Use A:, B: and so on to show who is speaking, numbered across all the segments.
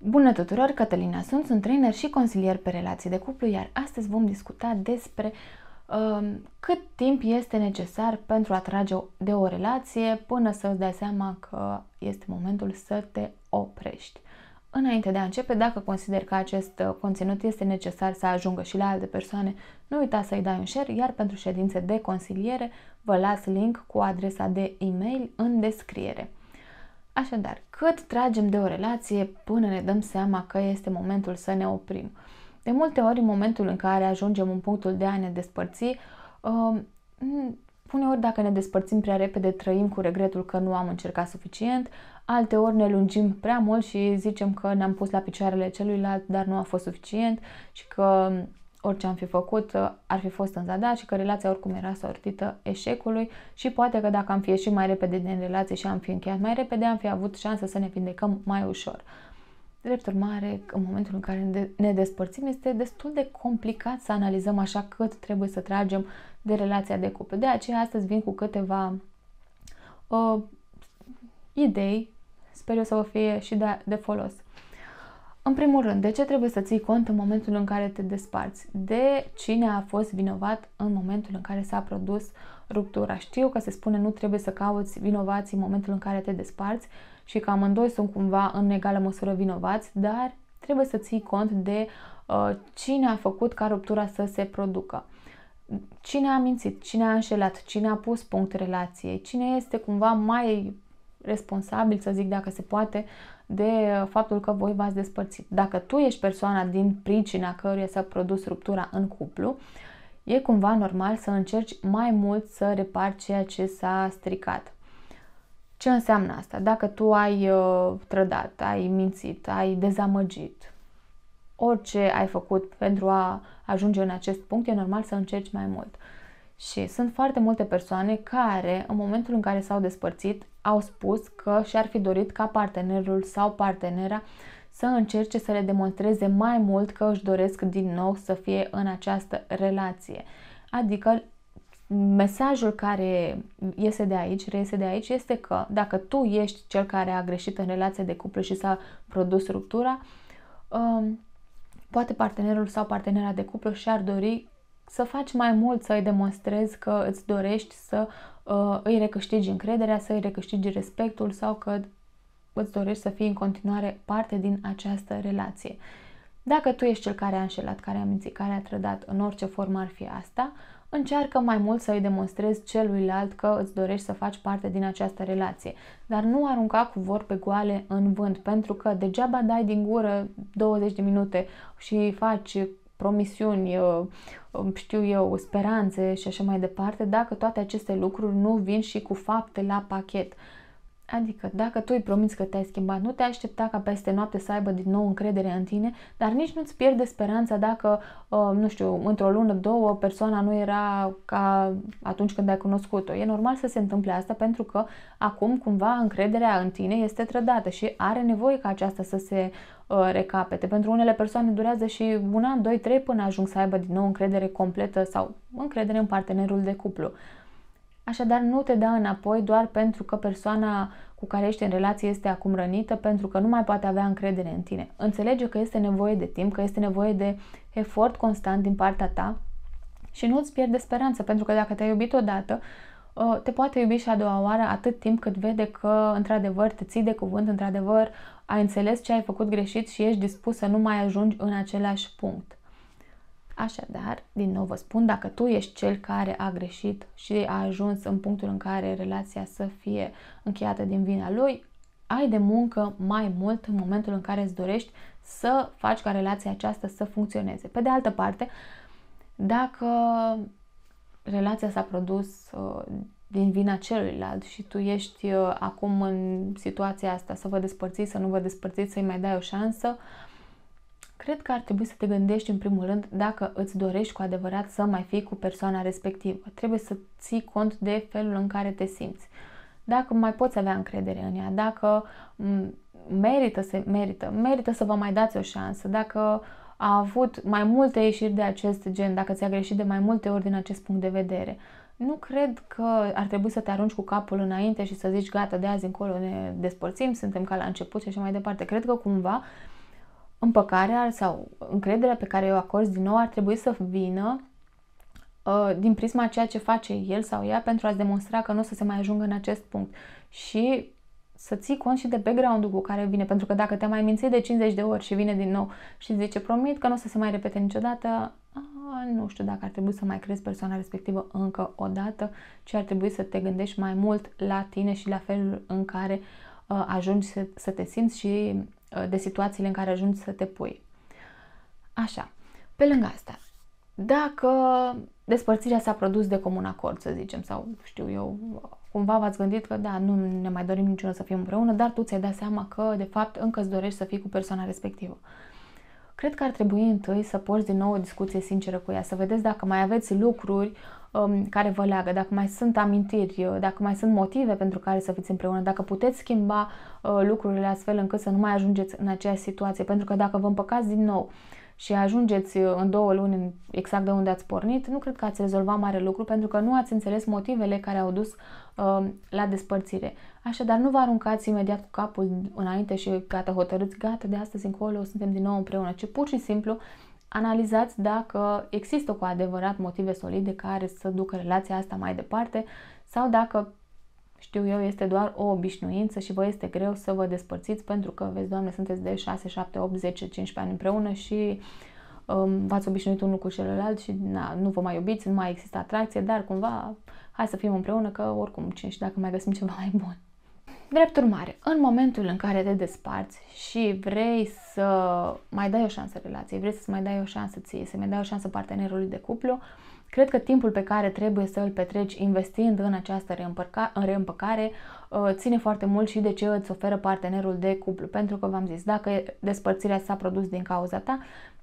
A: Bună tuturor, Cătălina sunt, sunt trainer și consilier pe relații de cuplu, iar astăzi vom discuta despre uh, cât timp este necesar pentru a trage de o relație până să îți dai seama că este momentul să te oprești. Înainte de a începe, dacă consider că acest uh, conținut este necesar să ajungă și la alte persoane, nu uita să-i dai un share, iar pentru ședințe de consiliere vă las link cu adresa de e-mail în descriere. Așadar, cât tragem de o relație până ne dăm seama că este momentul să ne oprim? De multe ori, în momentul în care ajungem în punctul de a ne despărți, um, uneori dacă ne despărțim prea repede, trăim cu regretul că nu am încercat suficient, alte ori ne lungim prea mult și zicem că ne-am pus la picioarele celuilalt, dar nu a fost suficient și că orice am fi făcut uh, ar fi fost în zadar și că relația oricum era sortită eșecului și poate că dacă am fi ieșit mai repede din relație și am fi încheiat mai repede, am fi avut șansa să ne vindecăm mai ușor. Drept urmare, în momentul în care ne despărțim, este destul de complicat să analizăm așa cât trebuie să tragem de relația de cuplu. De aceea, astăzi vin cu câteva uh, idei, sper eu să vă fie și de, de folos. În primul rând, de ce trebuie să ții cont în momentul în care te desparți? De cine a fost vinovat în momentul în care s-a produs ruptura? Știu că se spune nu trebuie să cauți vinovați în momentul în care te desparți și că amândoi sunt cumva în egală măsură vinovați, dar trebuie să ții cont de uh, cine a făcut ca ruptura să se producă. Cine a mințit, cine a înșelat, cine a pus punct relației, cine este cumva mai responsabil, să zic dacă se poate, de faptul că voi v-ați despărțit. Dacă tu ești persoana din pricina căruia s-a produs ruptura în cuplu, e cumva normal să încerci mai mult să repari ceea ce s-a stricat. Ce înseamnă asta? Dacă tu ai uh, trădat, ai mințit, ai dezamăgit, orice ai făcut pentru a ajunge în acest punct, e normal să încerci mai mult. Uh, și sunt foarte multe persoane care, în momentul în care s-au despărțit, au spus că și-ar fi dorit ca partenerul sau partenera să încerce să le demonstreze mai mult că își doresc din nou să fie în această relație. Adică mesajul care iese de aici, reiese de aici, este că dacă tu ești cel care a greșit în relație de cuplu și s-a produs ruptura, um, poate partenerul sau partenera de cuplu și-ar dori să faci mai mult, să îi demonstrezi că îți dorești să uh, îi recâștigi încrederea, să îi recâștigi respectul sau că îți dorești să fii în continuare parte din această relație. Dacă tu ești cel care a înșelat, care a mințit, care a trădat, în orice formă ar fi asta, încearcă mai mult să îi demonstrezi celuilalt că îți dorești să faci parte din această relație. Dar nu arunca cu vorbe goale în vânt, pentru că degeaba dai din gură 20 de minute și faci promisiuni, știu eu, speranțe și așa mai departe, dacă toate aceste lucruri nu vin și cu fapte la pachet. Adică, dacă tu îi promiți că te-ai schimbat, nu te aștepta ca peste noapte să aibă din nou încredere în tine, dar nici nu-ți pierde speranța dacă, uh, nu știu, într-o lună, două, persoana nu era ca atunci când ai cunoscut-o. E normal să se întâmple asta pentru că acum, cumva, încrederea în tine este trădată și are nevoie ca aceasta să se uh, recapete. Pentru unele persoane durează și un an, doi, trei până ajung să aibă din nou încredere completă sau încredere în partenerul de cuplu. Așadar, nu te da înapoi doar pentru că persoana cu care ești în relație este acum rănită, pentru că nu mai poate avea încredere în tine. Înțelege că este nevoie de timp, că este nevoie de efort constant din partea ta și nu îți pierde speranță, pentru că dacă te-ai iubit odată, ă, te poate iubi și a doua oară atât timp cât vede că într-adevăr te ții de cuvânt, într-adevăr ai înțeles ce ai făcut greșit și ești dispus să nu mai ajungi în același punct. Așadar, din nou vă spun, dacă tu ești cel care a greșit și a ajuns în punctul în care relația să fie încheiată din vina lui, ai de muncă mai mult în momentul în care îți dorești să faci ca relația aceasta să funcționeze. Pe de altă parte, dacă relația s-a produs uh, din vina celuilalt și tu ești uh, acum în situația asta să vă despărțiți, să nu vă despărțiți, să-i mai dai o șansă, uh, Cred că ar trebui să te gândești în primul rând dacă îți dorești cu adevărat să mai fii cu persoana respectivă. Trebuie să ții cont de felul în care te simți. Dacă mai poți avea încredere în ea, dacă merită să, merită, merită să vă mai dați o șansă, dacă a avut mai multe ieșiri de acest gen, dacă ți-a greșit de mai multe ori din acest punct de vedere. Nu cred că ar trebui să te arunci cu capul înainte și să zici gata, de azi încolo ne despărțim, suntem ca la început și așa mai departe. Cred că cumva împăcarea sau încrederea pe care o acorzi din nou ar trebui să vină uh, din prisma ceea ce face el sau ea pentru a-ți demonstra că nu o să se mai ajungă în acest punct. Și să ții cont și de background-ul cu care vine, pentru că dacă te mai minți de 50 de ori și vine din nou și îți zice promit că nu o să se mai repete niciodată, a, nu știu dacă ar trebui să mai crezi persoana respectivă încă o dată, ci ar trebui să te gândești mai mult la tine și la felul în care uh, ajungi să, să te simți și Uh, de situațiile în care ajungi să te pui. Așa, pe lângă asta, dacă despărțirea s-a produs de comun acord, să zicem, sau știu eu, cumva v-ați gândit că da, nu ne mai dorim niciunul să fim împreună, dar tu ți-ai dat seama că, de fapt, încă îți dorești să fii cu persoana respectivă. Cred că ar trebui întâi să porți din nou o discuție sinceră cu ea, să vedeți dacă mai aveți lucruri uh, Um, care vă leagă, dacă mai sunt amintiri, uh, dacă mai sunt motive pentru care să fiți împreună, dacă puteți schimba uh, lucrurile astfel încât să nu mai ajungeți în aceeași situație, pentru că dacă vă împăcați din nou și ajungeți uh, în două luni exact de unde ați pornit, nu cred că ați rezolvat mare lucru pentru că nu ați înțeles motivele care au dus uh, la despărțire. Așadar, nu vă aruncați imediat cu capul înainte și gata, hotărâți, gata, de astăzi încolo suntem din nou împreună, ci pur și simplu analizați dacă există cu adevărat motive solide care să ducă relația asta mai departe sau dacă, știu eu, este doar o obișnuință și vă este greu să vă despărțiți pentru că, vezi, Doamne, sunteți de 6, 7, 8, 10, 15 ani împreună și um, v-ați obișnuit unul cu celălalt și na, nu vă mai iubiți, nu mai există atracție, dar cumva hai să fim împreună că oricum, cine și dacă mai găsim ceva mai bun. Drept urmare, în momentul în care te desparți și vrei să mai dai o șansă relației, vrei să-ți mai dai o șansă ție, să mai dai o șansă partenerului de cuplu, cred că timpul pe care trebuie să îl petreci investind în această reîmpăca, în reîmpăcare uh, ține foarte mult și de ce îți oferă partenerul de cuplu. Pentru că v-am zis, dacă despărțirea s-a produs din cauza ta,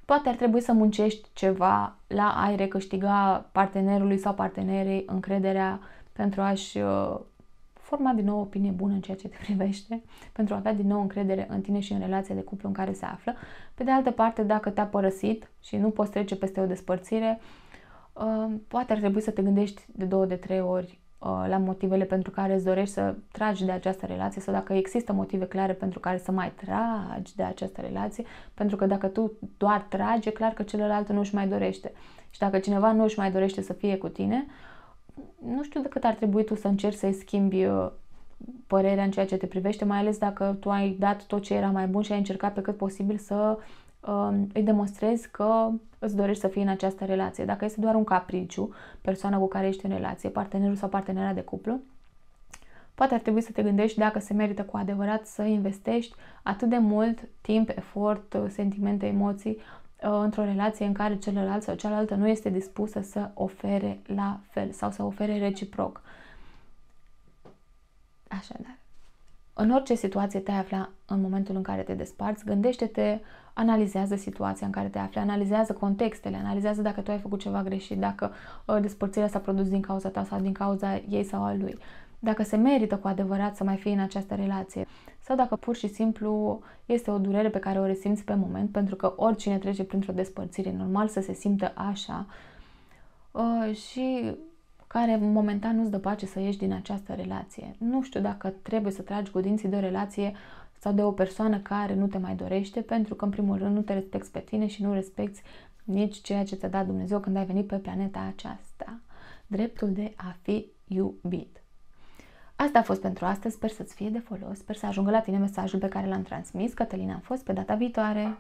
A: poate ar trebui să muncești ceva la a-i recâștiga partenerului sau partenerei încrederea pentru a-și uh, forma din nou o opinie bună în ceea ce te privește, pentru a avea din nou încredere în tine și în relația de cuplu în care se află. Pe de altă parte, dacă te-a părăsit și nu poți trece peste o despărțire, uh, poate ar trebui să te gândești de două, de trei ori uh, la motivele pentru care îți dorești să tragi de această relație sau dacă există motive clare pentru care să mai tragi de această relație, pentru că dacă tu doar tragi, e clar că celălalt nu își mai dorește. Și dacă cineva nu își mai dorește să fie cu tine, uh, nu știu de cât ar trebui tu să încerci să-i schimbi uh, părerea în ceea ce te privește, mai ales dacă tu ai dat tot ce era mai bun și ai încercat pe cât posibil să um, îi demonstrezi că îți dorești să fii în această relație. Dacă este doar un capriciu, persoana cu care ești în relație, partenerul sau partenera de cuplu, poate ar trebui să te gândești dacă se merită cu adevărat să investești atât de mult timp, efort, uh, sentimente, emoții Uh, într-o relație în care celălalt sau cealaltă nu este dispusă să ofere la fel sau să ofere reciproc. Așadar, în orice situație te afla în momentul în care te desparți, gândește-te, analizează situația în care te afli, analizează contextele, analizează dacă tu ai făcut ceva greșit, dacă uh, despărțirea s-a produs din cauza ta sau din cauza ei sau a lui, dacă se merită cu adevărat să mai fii în această relație sau dacă pur și simplu este o durere pe care o resimți pe moment, pentru că oricine trece printr-o despărțire, normal să se simtă așa uh, și care momentan nu-ți dă pace să ieși din această relație. Nu știu dacă trebuie să tragi cu dinții de o relație sau de o persoană care nu te mai dorește, pentru că, în primul rând, nu te respecti pe tine și nu respecti nici ceea ce ți-a dat Dumnezeu când ai venit pe planeta aceasta. Dreptul de a fi iubit. Asta a fost pentru astăzi, sper să-ți fie de folos, sper să ajungă la tine mesajul pe care l-am transmis. Cătălina a fost pe data viitoare!